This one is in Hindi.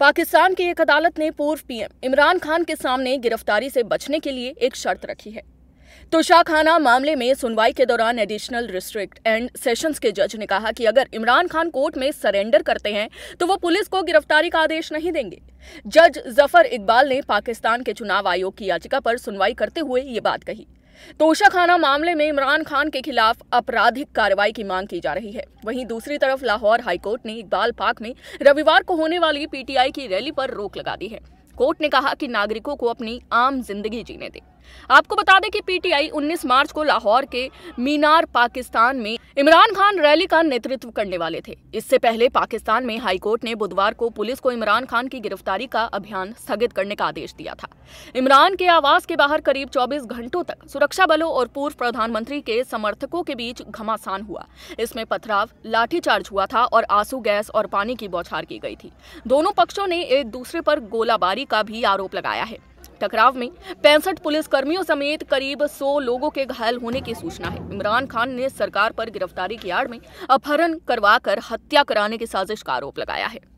पाकिस्तान की एक अदालत ने पूर्व पीएम इमरान खान के सामने गिरफ्तारी से बचने के लिए एक शर्त रखी है तुषा खाना मामले में सुनवाई के दौरान एडिशनल रिस्ट्रिक्ट एंड सेशंस के जज ने कहा कि अगर इमरान खान कोर्ट में सरेंडर करते हैं तो वो पुलिस को गिरफ्तारी का आदेश नहीं देंगे जज जफर इकबाल ने पाकिस्तान के चुनाव आयोग की याचिका पर सुनवाई करते हुए ये बात कही तोशाखाना मामले में इमरान खान के खिलाफ आपराधिक कार्रवाई की मांग की जा रही है वहीं दूसरी तरफ लाहौर हाईकोर्ट ने इकबाल पार्क में रविवार को होने वाली पीटीआई की रैली पर रोक लगा दी है कोर्ट ने कहा कि नागरिकों को अपनी आम जिंदगी जीने दें आपको बता दें कि पीटीआई 19 मार्च को लाहौर के मीनार पाकिस्तान में इमरान खान रैली का नेतृत्व करने वाले थे इससे पहले पाकिस्तान में हाईकोर्ट ने बुधवार को पुलिस को इमरान खान की गिरफ्तारी का अभियान स्थगित करने का आदेश दिया था इमरान के आवास के बाहर करीब 24 घंटों तक सुरक्षा बलों और पूर्व प्रधानमंत्री के समर्थकों के बीच घमासान हुआ इसमें पथराव लाठीचार्ज हुआ था और आंसू गैस और पानी की बौछार की गई थी दोनों पक्षों ने एक दूसरे पर गोलाबारी का भी आरोप लगाया है टकराव में पैंसठ पुलिसकर्मियों समेत करीब 100 लोगों के घायल होने की सूचना है इमरान खान ने सरकार पर गिरफ्तारी की आड़ में अपहरण करवाकर हत्या कराने की साजिश का आरोप लगाया है